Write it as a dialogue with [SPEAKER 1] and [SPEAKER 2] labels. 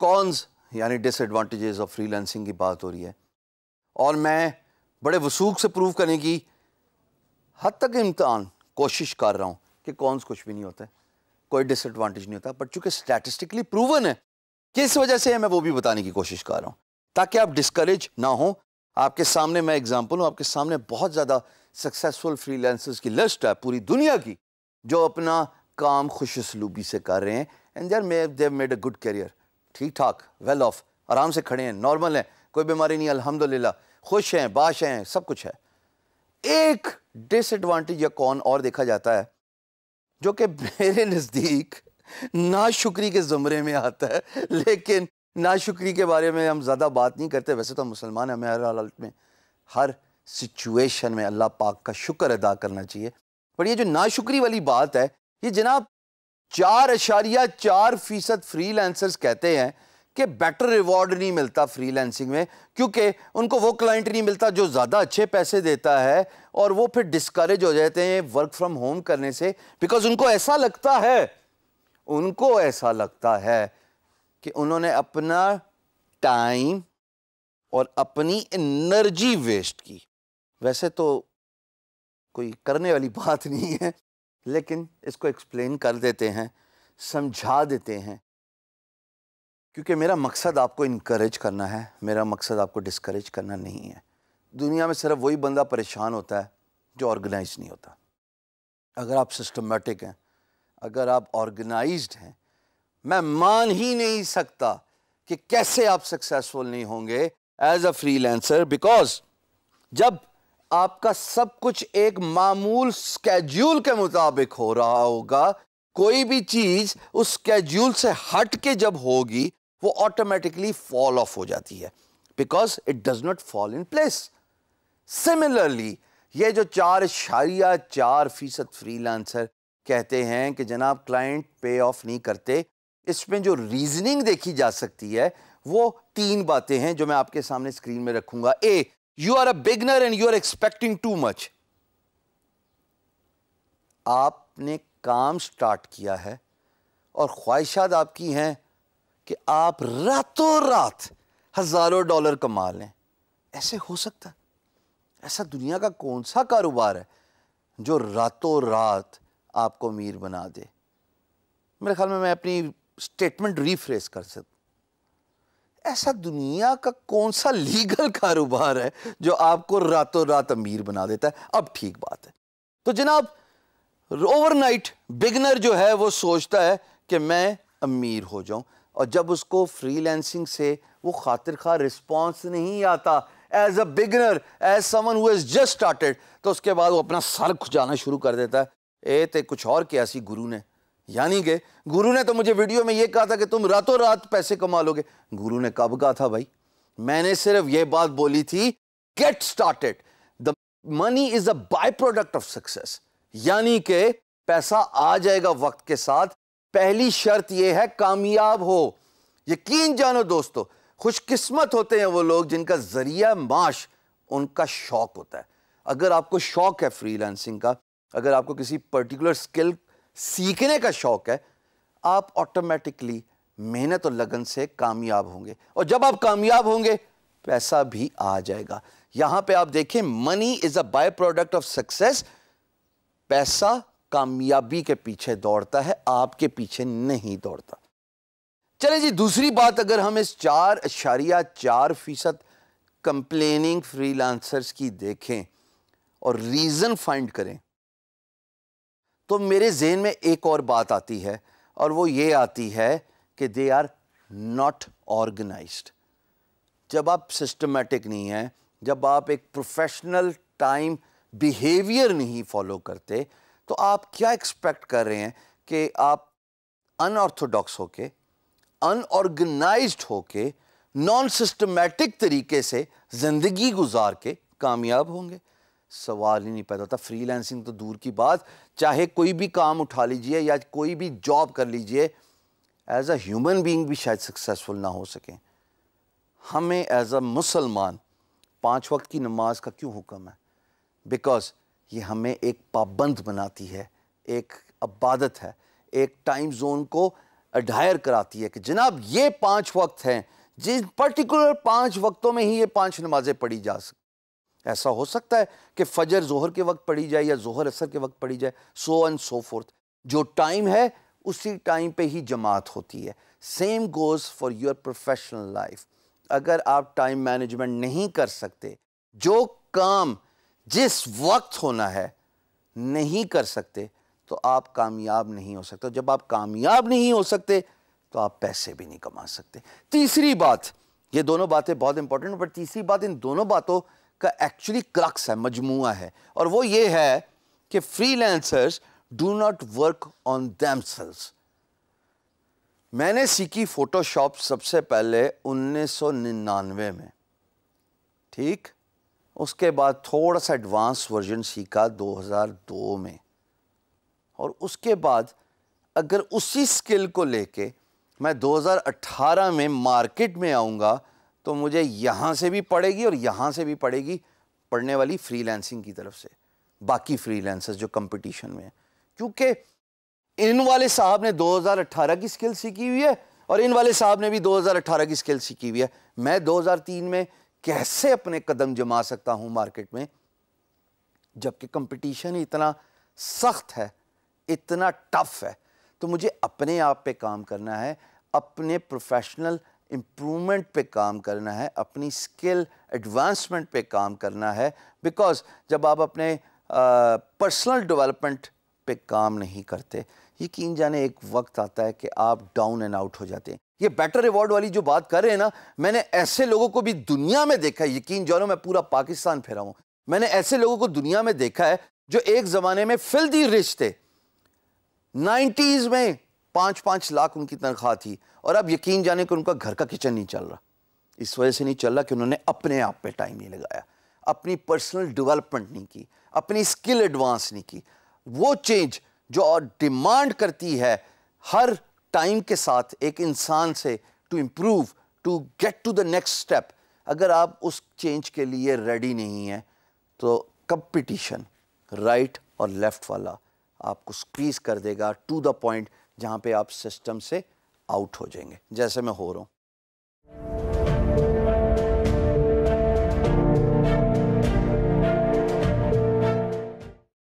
[SPEAKER 1] cons यानी disadvantages of freelancing की बात हो रही है और मैं बड़े वसूख से प्रूव करने की हद तक इम्तान कोशिश कर रहा हूँ कि कॉन्स कुछ भी नहीं होता है कोई डिसएडवांटेज नहीं होता बट चूंकि स्टैटिस्टिकली प्रूवन है किस वजह से है मैं वो भी बताने की कोशिश कर रहा हूँ ताकि आप डिस्करेज ना हो आपके सामने मैं एग्जाम्पल हूँ आपके सामने बहुत ज़्यादा सक्सेसफुल फ्रीलांसर्स की लिस्ट है पूरी दुनिया की जो अपना काम खुश से कर रहे हैं and there may they've made a good career ठीक ठाक वेल ऑफ आराम से खड़े हैं नॉर्मल हैं कोई बीमारी नहीं अल्हम्दुलिल्लाह खुश हैं बाश हैं सब कुछ है एक डिसएडवांटेज या कौन और देखा जाता है जो कि मेरे नज़दीक नाशुक्री के ज़ुमरे में आता है लेकिन नाशुक्री के बारे में हम ज़्यादा बात नहीं करते वैसे तो हम मुसलमान हैं हमें हर हालत में हर सिचुएशन में अल्लाह पाक का शुक्र अदा करना चाहिए पर ये जो नाशुक्री वाली बात है ये जनाब चार अशारिया चार फीसद फ्री लेंसर्स कहते हैं कि बेटर रिवॉर्ड नहीं मिलता फ्रीलैंसिंग में क्योंकि उनको वो क्लाइंट नहीं मिलता जो ज़्यादा अच्छे पैसे देता है और वो फिर डिस्करेज हो जाते हैं वर्क फ्रॉम होम करने से बिकॉज उनको ऐसा लगता है उनको ऐसा लगता है कि उन्होंने अपना टाइम और अपनी एनर्जी वेस्ट की वैसे तो कोई करने वाली बात नहीं है लेकिन इसको एक्सप्लेन कर देते हैं समझा देते हैं क्योंकि मेरा मकसद आपको इनक्रेज करना है मेरा मकसद आपको डिस्करेज करना नहीं है दुनिया में सिर्फ वही बंदा परेशान होता है जो ऑर्गेनाइज नहीं होता अगर आप सिस्टमेटिक हैं अगर आप ऑर्गेनाइज्ड हैं मैं मान ही नहीं सकता कि कैसे आप सक्सेसफुल नहीं होंगे एज अ फ्रीलांसर बिकॉज जब आपका सब कुछ एक मामूल स्केड्यूल के मुताबिक हो रहा होगा कोई भी चीज़ उस स्केड्यूल से हट के जब होगी वो ऑटोमेटिकली फॉल ऑफ हो जाती है because it does not fall in place similarly ये जो चार इशारिया चार फीसद फ्रीलांसर कहते हैं कि जनाब क्लाइंट पे ऑफ नहीं करते इसमें जो रीजनिंग देखी जा सकती है वो तीन बातें हैं जो मैं आपके सामने स्क्रीन में रखूंगा a you are a beginner and you are expecting too much आपने काम स्टार्ट किया है और ख्वाहिशात आपकी हैं कि आप रातों रात हज़ारों डॉलर कमा लें ऐसे हो सकता ऐसा दुनिया का कौन सा कारोबार है जो रातों रात आपको अमीर बना दे मेरे ख्याल में मैं अपनी स्टेटमेंट रीफ्रेस कर सकता ऐसा दुनिया का कौन सा लीगल कारोबार है जो आपको रातों रात अमीर बना देता है अब ठीक बात है तो जनाब ओवरनाइट बिगनर जो है वो सोचता है कि मैं अमीर हो जाऊं और जब उसको फ्रीलैंसिंग से वो खातिर खा रिस्पॉन्स नहीं आता as a beginner as someone who is just started तो उसके बाद वो अपना सर खुजाना शुरू कर देता है ए तो कुछ और क्या सी गुरु ने यानी कि गुरु ने तो मुझे वीडियो में यह कहा था कि तुम रातों रात पैसे कमा लोगे गुरु ने कब कहा था भाई मैंने सिर्फ यह बात बोली थी get started the money is a byproduct of success यानी कि पैसा आ जाएगा वक्त के साथ पहली शर्त यह है कामयाब हो यकीन जानो दोस्तों खुशकिस्मत होते हैं वो लोग जिनका जरिया माश उनका शौक होता है अगर आपको शौक है फ्रीलांसिंग का अगर आपको किसी पर्टिकुलर स्किल सीखने का शौक है आप ऑटोमेटिकली मेहनत और लगन से कामयाब होंगे और जब आप कामयाब होंगे पैसा भी आ जाएगा यहां पे आप देखें money is a byproduct of success पैसा कामयाबी के पीछे दौड़ता है आपके पीछे नहीं दौड़ता चले जी दूसरी बात अगर हम इस चार अशारिया चार फीसद कंप्लेनिंग फ्रीलांसर्स की देखें और रीज़न फाइंड करें तो मेरे जहन में एक और बात आती है और वो ये आती है कि दे आर नॉट ऑर्गेनाइज जब आप सिस्टमेटिक नहीं हैं जब आप एक प्रोफेशनल टाइम बिहेवियर नहीं फॉलो करते तो आप क्या एक्सपेक्ट कर रहे हैं कि आप अनऑर्थोडॉक्स होके अनऑर्गेनाइज होके नॉन सिस्टमेटिक तरीके से ज़िंदगी गुजार के कामयाब होंगे सवाल ही नहीं पैदा होता फ्रीलैंसिंग तो दूर की बात चाहे कोई भी काम उठा लीजिए या कोई भी जॉब कर लीजिए एज अ ह्यूमन बीइंग भी शायद सक्सेसफुल ना हो सकें हमें एज अ मुसलमान पाँच वक्त की नमाज का क्यों हुक्म है बिकॉज ये हमें एक पाबंद बनाती है एक अबादत है एक टाइम जोन को अडायर कराती है कि जनाब ये पाँच वक्त हैं जिस पर्टिकुलर पाँच वक्तों में ही ये पाँच नमाज़ें पढ़ी जा सकती ऐसा हो सकता है कि फजर जोहर के वक्त पढ़ी जाए या जोहर असर के वक्त पढ़ी जाए सो एंड सो फोर्थ जो टाइम है उसी टाइम पे ही जमात होती है same goes for your professional life अगर आप टाइम मैनेजमेंट नहीं कर सकते जो काम जिस वक्त होना है नहीं कर सकते तो आप कामयाब नहीं हो सकते जब आप कामयाब नहीं हो सकते तो आप पैसे भी नहीं कमा सकते तीसरी बात ये दोनों बातें बहुत इंपॉर्टेंट पर तीसरी बात इन दोनों बातों का एक्चुअली क्लक्स है मजमू है और वो ये है कि freelancers do not work on them मैंने सीखी फ़ोटोशॉप सबसे पहले 1999 में ठीक उसके बाद थोड़ा सा एडवांस वर्जन सीखा 2002 में और उसके बाद अगर उसी स्किल को लेके मैं 2018 में मार्केट में आऊँगा तो मुझे यहाँ से भी पड़ेगी और यहाँ से भी पड़ेगी पढ़ने वाली फ्रीलांसिंग की तरफ से बाकी फ्रीलांसर्स जो कंपटीशन में है क्योंकि इन वाले साहब ने 2018 की स्किल सीखी हुई है और इन वाले साहब ने भी 2018 की स्किल सीखी हुई है मैं 2003 में कैसे अपने कदम जमा सकता हूँ मार्केट में जबकि कंपटीशन इतना सख्त है इतना टफ है तो मुझे अपने आप पे काम करना है अपने प्रोफेशनल इम्प्रूवमेंट पे काम करना है अपनी स्किल एडवांसमेंट पे काम करना है बिकॉज जब आप अपने पर्सनल डेवलपमेंट पे काम नहीं करते यकीन जाने एक वक्त आता है कि आप डाउन एंड आउट हो जाते हैं ये बेटर रिवॉर्ड वाली जो बात कर रहे हैं ना मैंने ऐसे लोगों को भी दुनिया में देखा है यकीन जानो मैं पूरा पाकिस्तान फिरा हूँ मैंने ऐसे लोगों को दुनिया में देखा है जो एक ज़माने में फिल्दी रिच थे नाइन्टीज़ में पाँच पाँच लाख उनकी तनख्वाह थी और अब यकीन जाने कि उनका घर का किचन नहीं चल रहा इस वजह से नहीं चल रहा कि उन्होंने अपने आप पे टाइम नहीं लगाया अपनी पर्सनल डेवलपमेंट नहीं की अपनी स्किल एडवांस नहीं की वो चेंज जो और डिमांड करती है हर टाइम के साथ एक इंसान से to improve to get to the next step अगर आप उस चेंज के लिए रेडी नहीं हैं तो कंपटीशन राइट और लेफ़्ट वाला आपको स्क्रीज कर देगा टू द पॉइंट जहाँ पे आप सिस्टम से आउट हो जाएंगे जैसे मैं हो रहा हूँ